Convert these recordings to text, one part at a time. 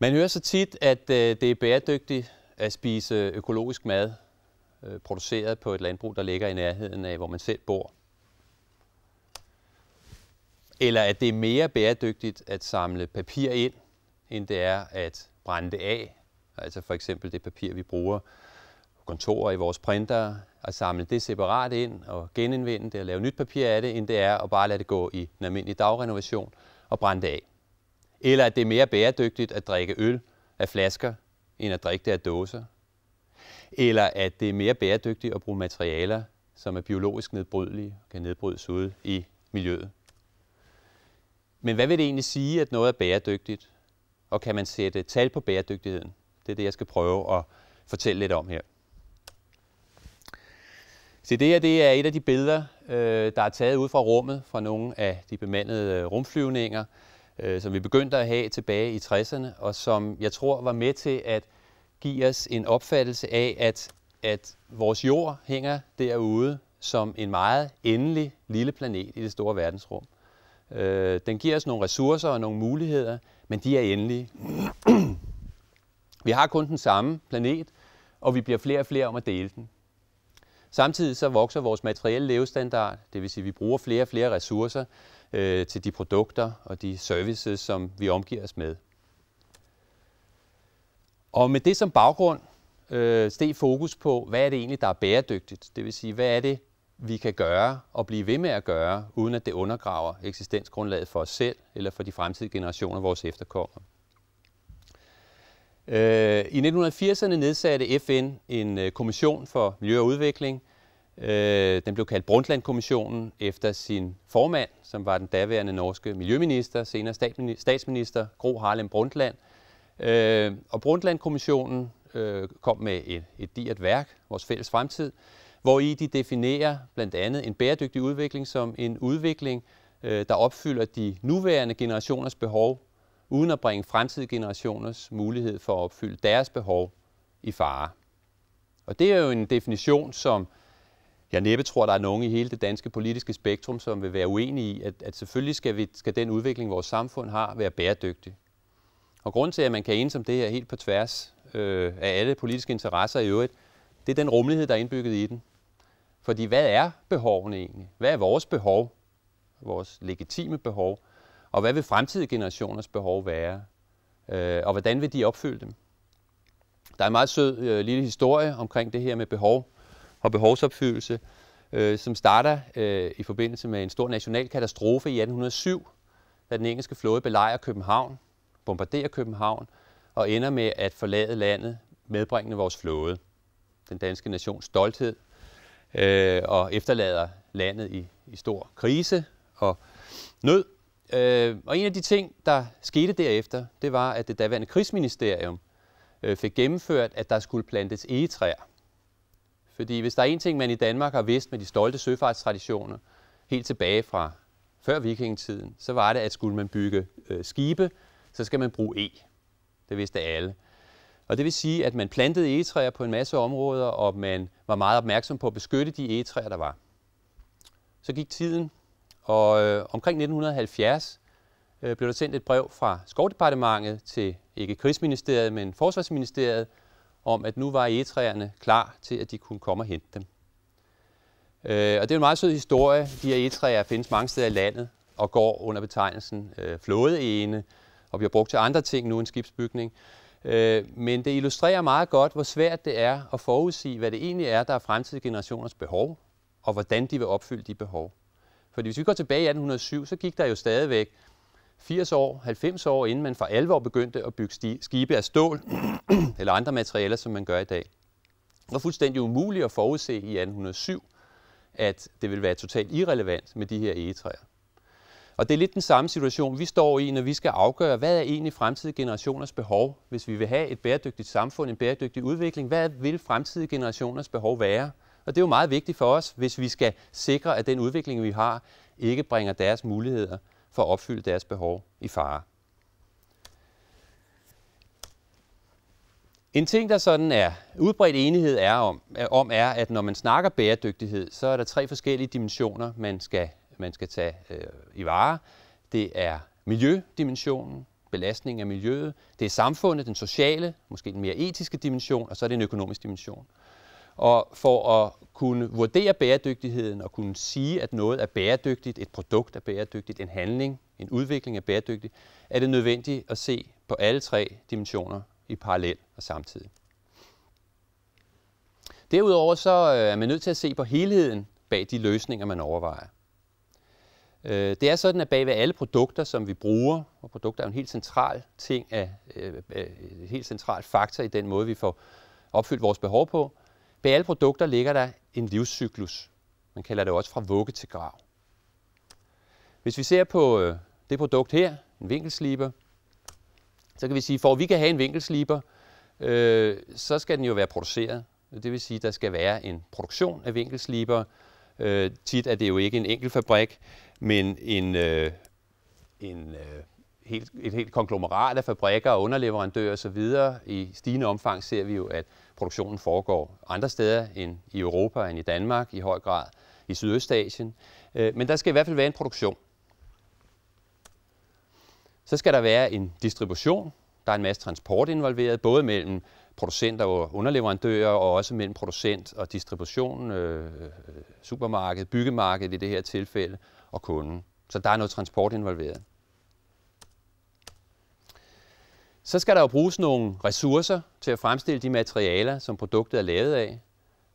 Man hører så tit, at øh, det er bæredygtigt at spise økologisk mad, øh, produceret på et landbrug, der ligger i nærheden af, hvor man selv bor. Eller at det er mere bæredygtigt at samle papir ind, end det er at brænde det af. Altså for eksempel det papir, vi bruger på kontorer i vores printer, at samle det separat ind og genindvinde det og lave nyt papir af det, end det er at bare lade det gå i en almindelig dagrenovation og brænde det af. Eller at det er mere bæredygtigt at drikke øl af flasker, end at drikke det af dåser? Eller at det er mere bæredygtigt at bruge materialer, som er biologisk nedbrydelige og kan nedbrydes ude i miljøet? Men hvad vil det egentlig sige, at noget er bæredygtigt? Og kan man sætte tal på bæredygtigheden? Det er det, jeg skal prøve at fortælle lidt om her. Så det her det er et af de billeder, øh, der er taget ud fra rummet fra nogle af de bemandede øh, rumflyvninger, øh, som vi begyndte at have tilbage i 60'erne, og som jeg tror var med til at give os en opfattelse af, at, at vores jord hænger derude som en meget endelig lille planet i det store verdensrum. Øh, den giver os nogle ressourcer og nogle muligheder, men de er endelige. vi har kun den samme planet, og vi bliver flere og flere om at dele den. Samtidig så vokser vores materielle levestandard, det vil sige, at vi bruger flere og flere ressourcer øh, til de produkter og de services, som vi omgiver os med. Og med det som baggrund øh, steg fokus på, hvad er det egentlig, der er bæredygtigt? Det vil sige, hvad er det, vi kan gøre og blive ved med at gøre, uden at det undergraver eksistensgrundlaget for os selv eller for de fremtidige generationer af vores efterkommere. Øh, I 1980'erne nedsatte FN en øh, kommission for miljø og udvikling. Øh, den blev kaldt Brundtland-kommissionen efter sin formand, som var den daværende norske miljøminister, senere statsminister Gro Harlem Brundtland. Og Brundtland-kommissionen kom med et, et digert værk, Vores fælles fremtid, hvor i de definerer blandt andet en bæredygtig udvikling som en udvikling, der opfylder de nuværende generationers behov uden at bringe fremtidige generationers mulighed for at opfylde deres behov i fare. Og det er jo en definition, som jeg næppe tror, der er nogen i hele det danske politiske spektrum, som vil være uenige i, at, at selvfølgelig skal, vi, skal den udvikling, vores samfund har, være bæredygtig. Og grund til, at man kan ene om det her helt på tværs øh, af alle politiske interesser i øvrigt, det er den rummelighed, der er indbygget i den. Fordi hvad er behovene egentlig? Hvad er vores behov? Vores legitime behov? Og hvad vil fremtidige generationers behov være? Øh, og hvordan vil de opfylde dem? Der er en meget sød øh, lille historie omkring det her med behov og behovsopfyldelse, øh, som starter øh, i forbindelse med en stor national katastrofe i 1807, da den engelske flåde belejrer København, bombarderer København og ender med at forlade landet medbringende vores flåde, den danske nations stolthed, øh, og efterlader landet i, i stor krise og nød. Øh, og en af de ting, der skete derefter, det var, at det daværende krigsministerium øh, fik gennemført, at der skulle plantes egetræer. Fordi hvis der er en ting, man i Danmark har vidst med de stolte søfartstraditioner, helt tilbage fra før vikingetiden, så var det, at skulle man bygge øh, skibe, så skal man bruge e. Det vidste alle. Og det vil sige, at man plantede egetræer på en masse områder, og man var meget opmærksom på at beskytte de egetræer, der var. Så gik tiden, og øh, omkring 1970 øh, blev der sendt et brev fra Skovdepartementet til ikke Krigsministeriet, men Forsvarsministeriet, om at nu var egetræerne klar til, at de kunne komme og hente dem. Øh, og det er en meget sød historie. De her egetræer findes mange steder i landet og går under betegnelsen øh, flådeene og bliver brugt til andre ting nu end skibsbygning. Øh, men det illustrerer meget godt, hvor svært det er at forudsige, hvad det egentlig er, der er fremtidige generationers behov, og hvordan de vil opfylde de behov. Fordi hvis vi går tilbage i 1807, så gik der jo stadigvæk 80 år, 90 år, inden man for alvor begyndte at bygge skibe af stål eller andre materialer, som man gør i dag. Det var fuldstændig umuligt at forudse i 1807, at det ville være totalt irrelevant med de her egetræer. Og det er lidt den samme situation, vi står i, når vi skal afgøre, hvad er egentlig fremtidige generationers behov, hvis vi vil have et bæredygtigt samfund, en bæredygtig udvikling, hvad vil fremtidige generationers behov være? Og det er jo meget vigtigt for os, hvis vi skal sikre, at den udvikling, vi har, ikke bringer deres muligheder for at opfylde deres behov i fare. En ting, der sådan er udbredt enighed er om, om, er, at når man snakker bæredygtighed, så er der tre forskellige dimensioner, man skal, man skal tage øh, i vare. Det er miljødimensionen, belastning af miljøet, det er samfundet, den sociale, måske den mere etiske dimension, og så er det en økonomisk dimension. Øh, og for at kunne vurdere bæredygtigheden og kunne sige, at noget er bæredygtigt, et produkt er bæredygtigt, en handling, en udvikling er bæredygtig, er det nødvendigt at se på alle tre dimensioner i parallel og samtidig. Derudover så øh, er man nødt til at se på helheden bag de løsninger, man overvejer. Øh, det er sådan, at bag ved alle produkter, som vi bruger, og produkter er en helt central ting, øh, en helt central faktor i den måde, vi får opfyldt vores behov på, Bag alle produkter ligger der en livscyklus. Man kalder det også fra vugge til grav. Hvis vi ser på øh, det produkt her, en vinkelsliber, så kan vi sige, for at vi kan have en vinkelsliber, øh, så skal den jo være produceret. Det vil sige, at der skal være en produktion af vinkelsliber. Øh, tit er det jo ikke en enkelt fabrik, men en, øh, en øh, helt, et helt konglomerat af fabrikker og underleverandører osv. I stigende omfang ser vi jo, at produktionen foregår andre steder end i Europa, end i Danmark, i høj grad i Sydøstasien. Øh, men der skal i hvert fald være en produktion. Så skal der være en distribution. Der er en masse transport involveret, både mellem producenter og underleverandører, og også mellem producent og distribution, øh, øh, supermarked, byggemarked i det her tilfælde, og kunden. Så der er noget transport involveret. Så skal der jo bruges nogle ressourcer til at fremstille de materialer, som produktet er lavet af.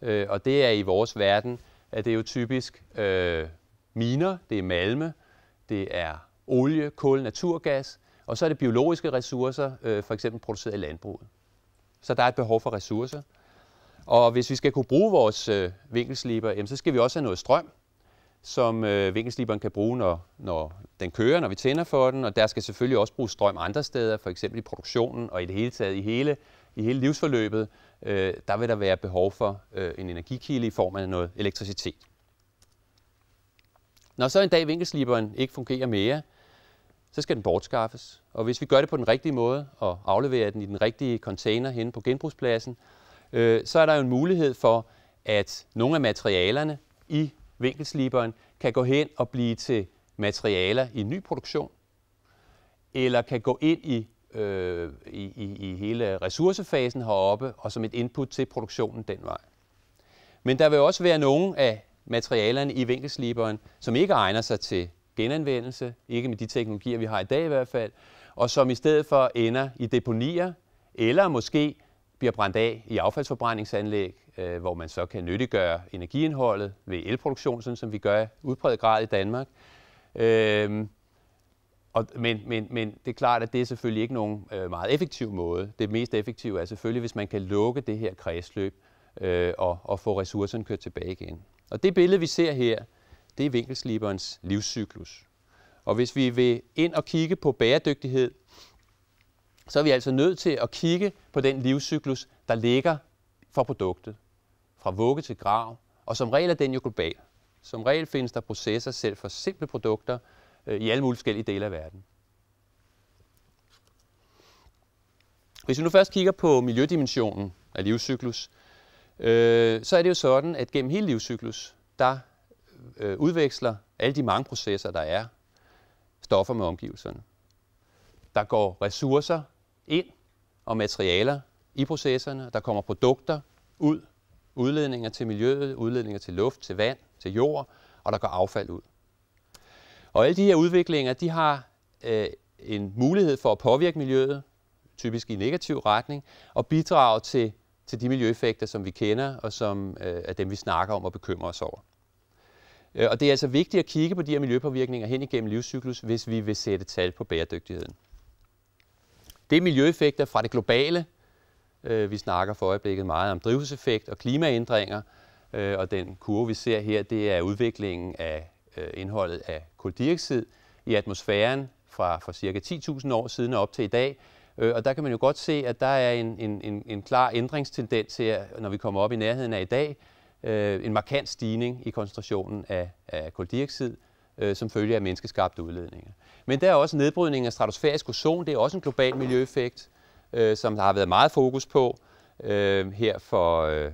Øh, og det er i vores verden, at det er jo typisk øh, miner, det er malme, det er olie, kul, naturgas, og så er det biologiske ressourcer, øh, for eksempel produceret i landbruget. Så der er et behov for ressourcer. Og hvis vi skal kunne bruge vores øh, vinkelsliber, jamen, så skal vi også have noget strøm som øh, vinkelsliberen kan bruge, når, når den kører, når vi tænder for den, og der skal selvfølgelig også bruges strøm andre steder, for eksempel i produktionen og i det hele taget i hele, i hele livsforløbet, øh, der vil der være behov for øh, en energikilde i form af noget elektricitet. Når så en dag vinkelsliberen ikke fungerer mere, så skal den bortskaffes. Og hvis vi gør det på den rigtige måde og afleverer den i den rigtige container hen på genbrugspladsen, øh, så er der jo en mulighed for, at nogle af materialerne i vinkelsliberen kan gå hen og blive til materialer i ny produktion, eller kan gå ind i, øh, i, i, i hele ressourcefasen heroppe, og som et input til produktionen den vej. Men der vil også være nogle af materialerne i vinkelsliberen, som ikke egner sig til genanvendelse, ikke med de teknologier, vi har i dag i hvert fald, og som i stedet for ender i deponier, eller måske bliver brændt af i affaldsforbrændingsanlæg, øh, hvor man så kan nyttiggøre energiindholdet ved elproduktion, sådan som vi gør i udbredt grad i Danmark. Øh, og, men, men, men det er klart, at det er selvfølgelig ikke nogen øh, meget effektiv måde. Det mest effektive er selvfølgelig, hvis man kan lukke det her kredsløb øh, og, og få ressourcerne kørt tilbage igen. Og det billede, vi ser her, det er vinkelsliberens livscyklus. Og hvis vi vil ind og kigge på bæredygtighed, så er vi altså nødt til at kigge på den livscyklus, der ligger for produktet, fra vugge til grav, og som regel er den jo global. Som regel findes der processer selv for simple produkter øh, i alle mulige forskellige dele af verden. Hvis vi nu først kigger på miljødimensionen af livscyklus, øh, så er det jo sådan, at gennem hele livscyklus, der øh, udveksler alle de mange processer, der er, stoffer med omgivelserne. Der går ressourcer ind og materialer i processerne. Der kommer produkter ud, udledninger til miljøet, udledninger til luft, til vand, til jord, og der går affald ud. Og alle de her udviklinger, de har øh, en mulighed for at påvirke miljøet, typisk i negativ retning, og bidrage til, til de miljøeffekter, som vi kender, og som øh, er dem, vi snakker om og bekymrer os over. Øh, og det er altså vigtigt at kigge på de her miljøpåvirkninger hen igennem livscyklus, hvis vi vil sætte tal på bæredygtigheden. Det er miljøeffekter fra det globale. Øh, vi snakker for øjeblikket meget om drivhuseffekt og klimaændringer, øh, og den kurve, vi ser her, det er udviklingen af øh, indholdet af koldioxid i atmosfæren fra, fra cirka 10.000 år siden op til i dag. Og der kan man jo godt se, at der er en, en, en klar ændringstendens her, når vi kommer op i nærheden af i dag. En markant stigning i koncentrationen af, af koldioxid, øh, som følge af menneskeskabte udledninger. Men der er også nedbrydning af stratosfærisk ozon. Det er også en global miljøeffekt, øh, som der har været meget fokus på øh, her for, øh,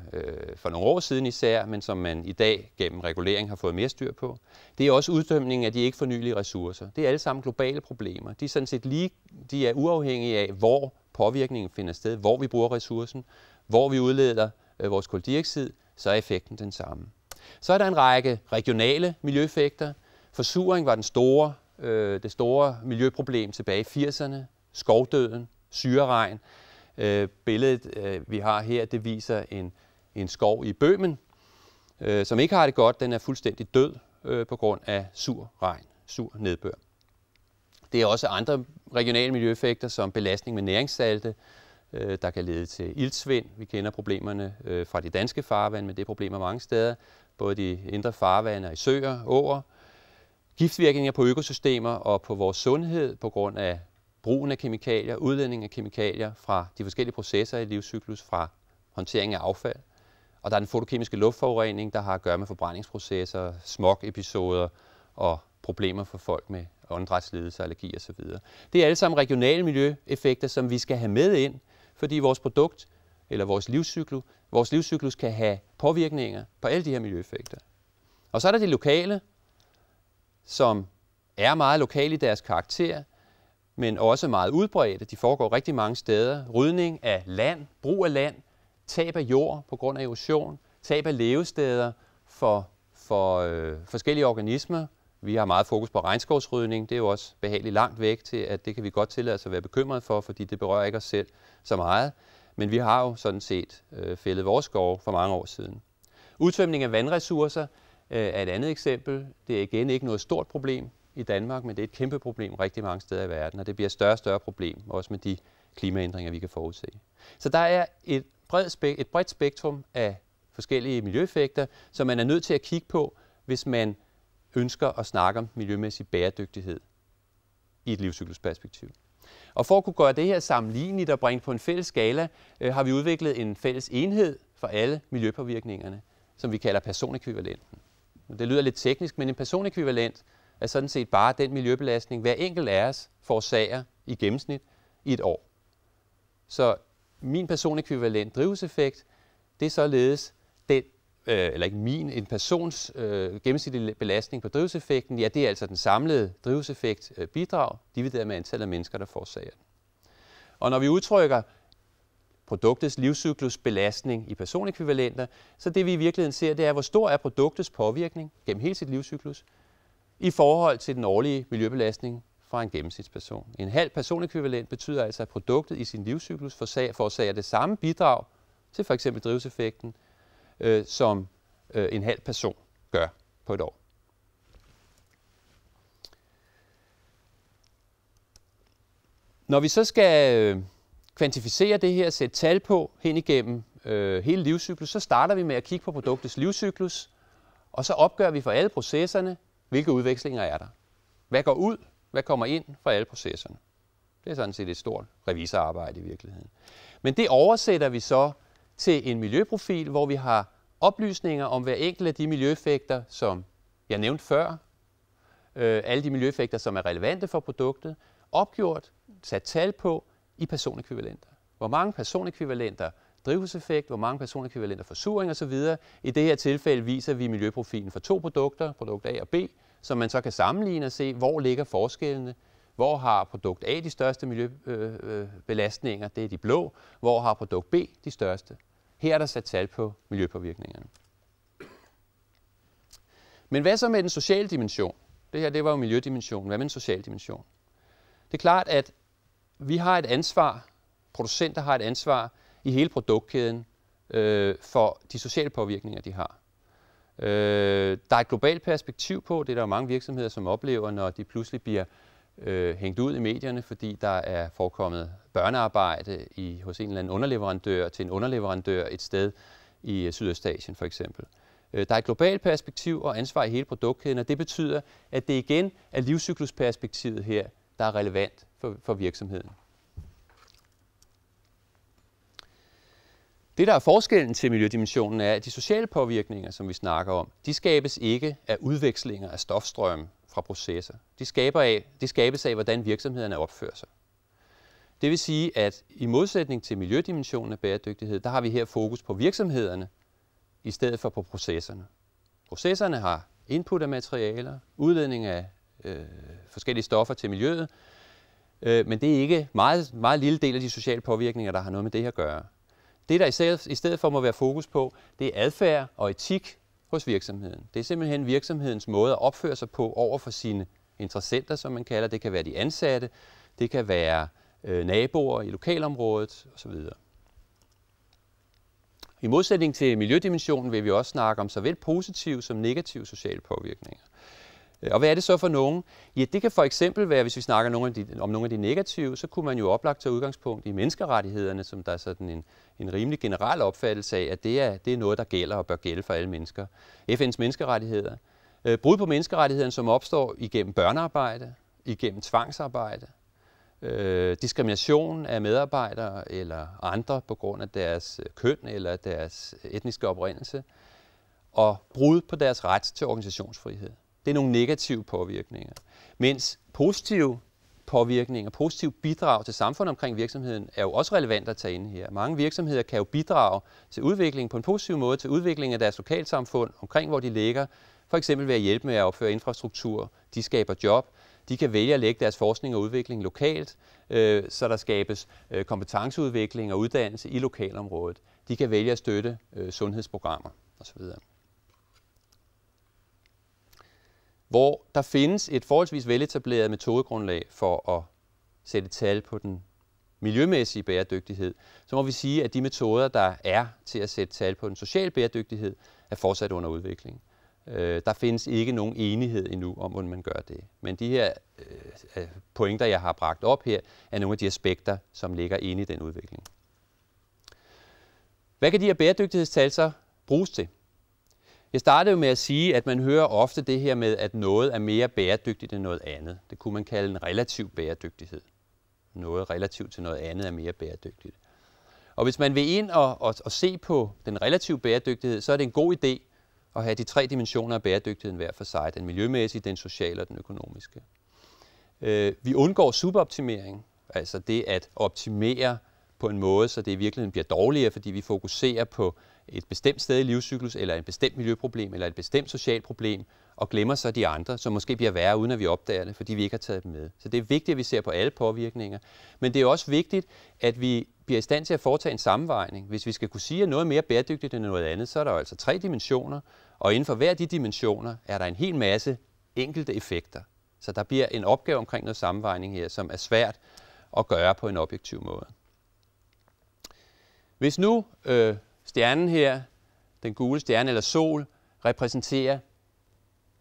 for nogle år siden især, men som man i dag gennem regulering har fået mere styr på. Det er også uddømningen af de ikke fornyelige ressourcer. Det er alle sammen globale problemer. De er sådan set lige, de er uafhængige af, hvor påvirkningen finder sted, hvor vi bruger ressourcen, hvor vi udleder øh, vores koldioxid, så er effekten den samme. Så er der en række regionale miljøeffekter, Forsuring var den store, øh, det store miljøproblem tilbage i 80'erne. Skovdøden, syreregn. Øh, billedet, øh, vi har her, det viser en, en skov i Bømen, øh, som ikke har det godt. Den er fuldstændig død øh, på grund af sur regn, sur nedbør. Det er også andre regionale miljøeffekter, som belastning med næringssalte, øh, der kan lede til iltsvind. Vi kender problemerne øh, fra de danske farvande, men det er problemer mange steder, både de indre farvande og i søer, åer giftvirkninger på økosystemer og på vores sundhed på grund af brugen af kemikalier, udledning af kemikalier fra de forskellige processer i livscyklus, fra håndtering af affald. Og der er den fotokemiske luftforurening, der har at gøre med forbrændingsprocesser, smog-episoder og problemer for folk med åndedrætsledelse, allergi osv. Det er alle sammen regionale miljøeffekter, som vi skal have med ind, fordi vores produkt eller vores livscyklus, vores livscyklus kan have påvirkninger på alle de her miljøeffekter. Og så er der det lokale, som er meget lokale i deres karakter, men også meget udbredte. De foregår rigtig mange steder. Rydning af land, brug af land, tab af jord på grund af erosion, tab af levesteder for, for øh, forskellige organismer. Vi har meget fokus på regnskovsrydning. Det er jo også behageligt langt væk til, at det kan vi godt tillade os at være bekymret for, fordi det berører ikke os selv så meget. Men vi har jo sådan set øh, fældet vores skove for mange år siden. Udtømning af vandressourcer, Øh, er et andet eksempel. Det er igen ikke noget stort problem i Danmark, men det er et kæmpe problem rigtig mange steder i verden, og det bliver et større og større problem, også med de klimaændringer, vi kan forudse. Så der er et, bredt spek- et bredt spektrum af forskellige miljøeffekter, som man er nødt til at kigge på, hvis man ønsker at snakke om miljømæssig bæredygtighed i et livscyklusperspektiv. Og for at kunne gøre det her sammenligneligt og bringe på en fælles skala, øh, har vi udviklet en fælles enhed for alle miljøpåvirkningerne, som vi kalder personekvivalenten det lyder lidt teknisk, men en personekvivalent er sådan set bare den miljøbelastning, hver enkelt af os forårsager i gennemsnit i et år. Så min personekvivalent drivhuseffekt, det er således den, øh, eller ikke min, en persons øh, gennemsnitlige belastning på drivhuseffekten, ja, det er altså den samlede drivhuseffekt øh, bidrag, divideret med antallet af mennesker, der forårsager den. Og når vi udtrykker produktets livscyklusbelastning i personekvivalenter, så det vi i virkeligheden ser, det er, hvor stor er produktets påvirkning gennem hele sit livscyklus i forhold til den årlige miljøbelastning fra en gennemsnitsperson. En halv personekvivalent betyder altså, at produktet i sin livscyklus forårsager det samme bidrag til f.eks. drivseffekten, øh, som øh, en halv person gør på et år. Når vi så skal øh, kvantificere det her, sætte tal på hen igennem øh, hele livscyklus, så starter vi med at kigge på produktets livscyklus, og så opgør vi for alle processerne, hvilke udvekslinger er der. Hvad går ud, hvad kommer ind fra alle processerne. Det er sådan set et stort revisorarbejde i virkeligheden. Men det oversætter vi så til en miljøprofil, hvor vi har oplysninger om hver enkelt af de miljøeffekter, som jeg nævnte før, øh, alle de miljøeffekter, som er relevante for produktet, opgjort, sat tal på, i personekvivalenter. Hvor mange personekvivalenter drivhuseffekt, hvor mange personekvivalenter forsuring osv. I det her tilfælde viser vi miljøprofilen for to produkter, produkt A og B, som man så kan sammenligne og se, hvor ligger forskellene. Hvor har produkt A de største miljøbelastninger, det er de blå. Hvor har produkt B de største? Her er der sat tal på miljøpåvirkningerne. Men hvad så med den sociale dimension? Det her det var jo miljødimensionen. Hvad med den sociale dimension? Det er klart, at vi har et ansvar, producenter har et ansvar i hele produktkæden øh, for de sociale påvirkninger, de har. Øh, der er et globalt perspektiv på, det er der mange virksomheder, som oplever, når de pludselig bliver øh, hængt ud i medierne, fordi der er forekommet børnearbejde i, hos en eller anden underleverandør til en underleverandør et sted i øh, Sydøstasien for eksempel. Øh, der er et globalt perspektiv og ansvar i hele produktkæden, og det betyder, at det igen er livscyklusperspektivet her, der er relevant for, for virksomheden. Det, der er forskellen til miljødimensionen, er, at de sociale påvirkninger, som vi snakker om, de skabes ikke af udvekslinger af stofstrøm fra processer. De, skaber af, de skabes af, hvordan virksomhederne opfører sig. Det vil sige, at i modsætning til miljødimensionen af bæredygtighed, der har vi her fokus på virksomhederne i stedet for på processerne. Processerne har input af materialer, udledning af øh, forskellige stoffer til miljøet. Øh, men det er ikke meget, meget lille del af de sociale påvirkninger, der har noget med det her at gøre. Det, der i stedet for må være fokus på, det er adfærd og etik hos virksomheden. Det er simpelthen virksomhedens måde at opføre sig på over for sine interessenter, som man kalder. Det kan være de ansatte, det kan være øh, naboer i lokalområdet osv. I modsætning til miljødimensionen vil vi også snakke om såvel positive som negative sociale påvirkninger. Øh, og hvad er det så for nogen? Ja, det kan for eksempel være, hvis vi snakker nogle af de, om nogle af de negative, så kunne man jo oplagt tage udgangspunkt i menneskerettighederne, som der er sådan en, en rimelig generel opfattelse af, at det er, det er noget, der gælder og bør gælde for alle mennesker. FN's menneskerettigheder. Øh, brud på menneskerettighederne, som opstår igennem børnearbejde, igennem tvangsarbejde, øh, diskrimination af medarbejdere eller andre på grund af deres øh, køn eller deres etniske oprindelse, og brud på deres ret til organisationsfrihed det er nogle negative påvirkninger. Mens positive påvirkninger, positive bidrag til samfundet omkring virksomheden er jo også relevant at tage ind her. Mange virksomheder kan jo bidrage til udviklingen på en positiv måde, til udviklingen af deres lokalsamfund, omkring hvor de ligger, for eksempel ved at hjælpe med at opføre infrastruktur, de skaber job, de kan vælge at lægge deres forskning og udvikling lokalt, øh, så der skabes øh, kompetenceudvikling og uddannelse i lokalområdet. De kan vælge at støtte øh, sundhedsprogrammer osv. hvor der findes et forholdsvis veletableret metodegrundlag for at sætte tal på den miljømæssige bæredygtighed, så må vi sige, at de metoder, der er til at sætte tal på den sociale bæredygtighed, er fortsat under udvikling. Øh, der findes ikke nogen enighed endnu om, hvordan man gør det. Men de her øh, øh, pointer, jeg har bragt op her, er nogle af de aspekter, som ligger inde i den udvikling. Hvad kan de her bæredygtighedstal så bruges til? Jeg startede jo med at sige, at man hører ofte det her med, at noget er mere bæredygtigt end noget andet. Det kunne man kalde en relativ bæredygtighed. Noget relativt til noget andet er mere bæredygtigt. Og hvis man vil ind og, og, og se på den relative bæredygtighed, så er det en god idé at have de tre dimensioner af bæredygtigheden hver for sig. Den miljømæssige, den sociale og den økonomiske. Øh, vi undgår suboptimering, altså det at optimere på en måde, så det i virkeligheden bliver dårligere, fordi vi fokuserer på et bestemt sted i livscyklus, eller et bestemt miljøproblem, eller et bestemt socialt problem, og glemmer så de andre, som måske bliver værre, uden at vi opdager det, fordi vi ikke har taget dem med. Så det er vigtigt, at vi ser på alle påvirkninger. Men det er også vigtigt, at vi bliver i stand til at foretage en sammenvejning. Hvis vi skal kunne sige, at noget er mere bæredygtigt end noget andet, så er der altså tre dimensioner, og inden for hver af de dimensioner er der en hel masse enkelte effekter. Så der bliver en opgave omkring noget sammenvejning her, som er svært at gøre på en objektiv måde. Hvis nu øh, Stjernen her, den gule stjerne eller sol, repræsenterer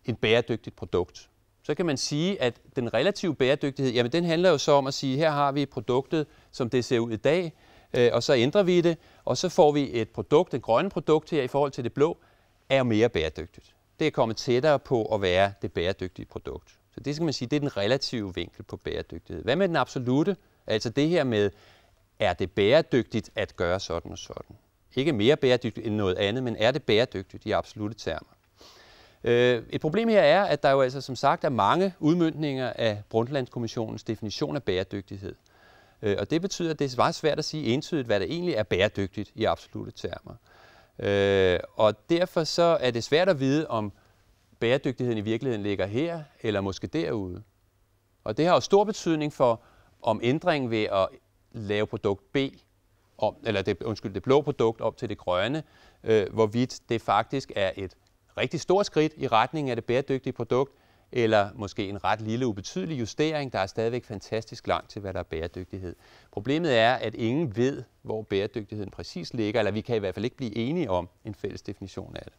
et bæredygtigt produkt. Så kan man sige, at den relative bæredygtighed, jamen den handler jo så om at sige, her har vi produktet, som det ser ud i dag, øh, og så ændrer vi det, og så får vi et produkt, et grønne produkt her i forhold til det blå, er mere bæredygtigt. Det er kommet tættere på at være det bæredygtige produkt. Så det skal man sige, det er den relative vinkel på bæredygtighed. Hvad med den absolute? Altså det her med, er det bæredygtigt at gøre sådan og sådan? ikke mere bæredygtigt end noget andet, men er det bæredygtigt i absolute termer? Øh, et problem her er, at der jo altså som sagt er mange udmyndninger af Brundtlandskommissionens definition af bæredygtighed. Øh, og det betyder, at det er meget svært at sige entydigt, hvad der egentlig er bæredygtigt i absolute termer. Øh, og derfor så er det svært at vide, om bæredygtigheden i virkeligheden ligger her, eller måske derude. Og det har jo stor betydning for, om ændringen ved at lave produkt B om, eller det, undskyld, det blå produkt op til det grønne, øh, hvorvidt det faktisk er et rigtig stort skridt i retning af det bæredygtige produkt, eller måske en ret lille ubetydelig justering. Der er stadigvæk fantastisk langt til, hvad der er bæredygtighed. Problemet er, at ingen ved, hvor bæredygtigheden præcis ligger, eller vi kan i hvert fald ikke blive enige om en fælles definition af det.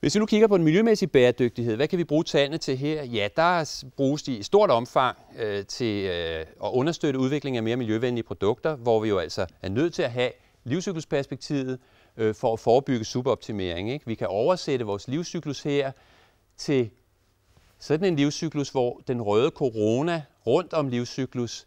Hvis vi nu kigger på den miljømæssige bæredygtighed, hvad kan vi bruge tallene til her? Ja, der bruges de i stort omfang øh, til øh, at understøtte udviklingen af mere miljøvenlige produkter, hvor vi jo altså er nødt til at have livscyklusperspektivet øh, for at forebygge suboptimering. Ikke? Vi kan oversætte vores livscyklus her til sådan en livscyklus, hvor den røde corona rundt om livscyklus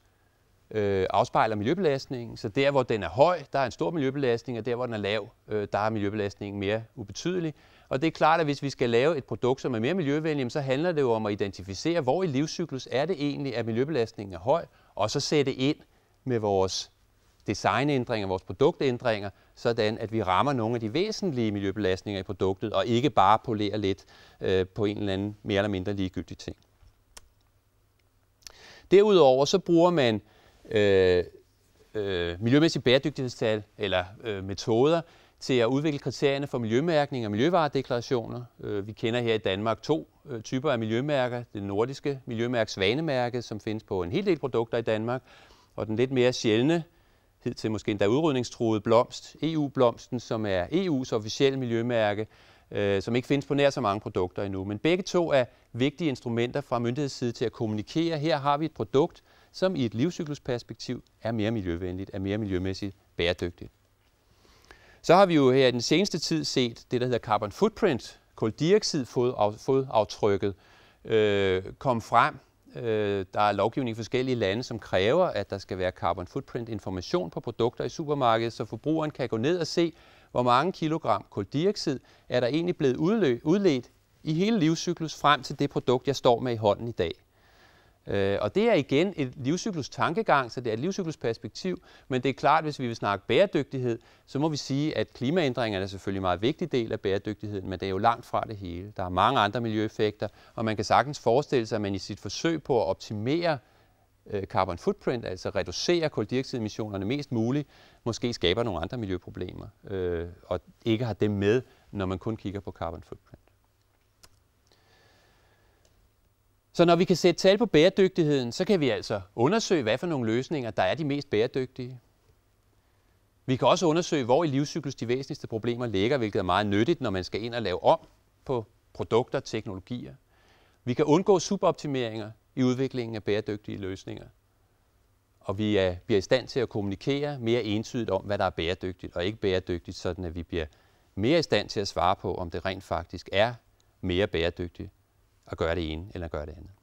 øh, afspejler miljøbelastningen. Så der, hvor den er høj, der er en stor miljøbelastning, og der, hvor den er lav, øh, der er miljøbelastningen mere ubetydelig. Og det er klart, at hvis vi skal lave et produkt, som er mere miljøvenligt, så handler det jo om at identificere, hvor i livscyklus er det egentlig, at miljøbelastningen er høj, og så sætte ind med vores designændringer, vores produktændringer, sådan at vi rammer nogle af de væsentlige miljøbelastninger i produktet, og ikke bare polerer lidt øh, på en eller anden mere eller mindre ligegyldig ting. Derudover så bruger man øh, øh, miljømæssige bæredygtighedstal eller øh, metoder til at udvikle kriterierne for miljømærkning og miljøvaredeklarationer. Øh, vi kender her i Danmark to øh, typer af miljømærker. Det nordiske miljømærke Svanemærke, som findes på en hel del produkter i Danmark, og den lidt mere sjældne, til måske endda udrydningstruede blomst, EU-blomsten, som er EU's officielle miljømærke, øh, som ikke findes på nær så mange produkter endnu. Men begge to er vigtige instrumenter fra myndighedsside til at kommunikere, her har vi et produkt, som i et livscyklusperspektiv er mere miljøvenligt, er mere miljømæssigt bæredygtigt. Så har vi jo her i den seneste tid set det, der hedder carbon footprint, koldioxidfodaftrykket, øh, kom frem. Øh, der er lovgivning i forskellige lande, som kræver, at der skal være carbon footprint information på produkter i supermarkedet, så forbrugeren kan gå ned og se, hvor mange kilogram koldioxid er der egentlig blevet udledt i hele livscyklus frem til det produkt, jeg står med i hånden i dag. Øh, og det er igen et livscyklus tankegang, så det er et livscyklus perspektiv, men det er klart, hvis vi vil snakke bæredygtighed, så må vi sige, at klimaændringerne er selvfølgelig en meget vigtig del af bæredygtigheden, men det er jo langt fra det hele. Der er mange andre miljøeffekter, og man kan sagtens forestille sig, at man i sit forsøg på at optimere øh, carbon footprint, altså reducere koldioxidemissionerne mest muligt, måske skaber nogle andre miljøproblemer, øh, og ikke har dem med, når man kun kigger på carbon footprint. Så når vi kan sætte tal på bæredygtigheden, så kan vi altså undersøge, hvad for nogle løsninger, der er de mest bæredygtige. Vi kan også undersøge, hvor i livscyklus de væsentligste problemer ligger, hvilket er meget nyttigt, når man skal ind og lave om på produkter og teknologier. Vi kan undgå suboptimeringer i udviklingen af bæredygtige løsninger. Og vi er, bliver i stand til at kommunikere mere entydigt om, hvad der er bæredygtigt og ikke bæredygtigt, sådan at vi bliver mere i stand til at svare på, om det rent faktisk er mere bæredygtigt at gøre det ene eller at gøre det andet.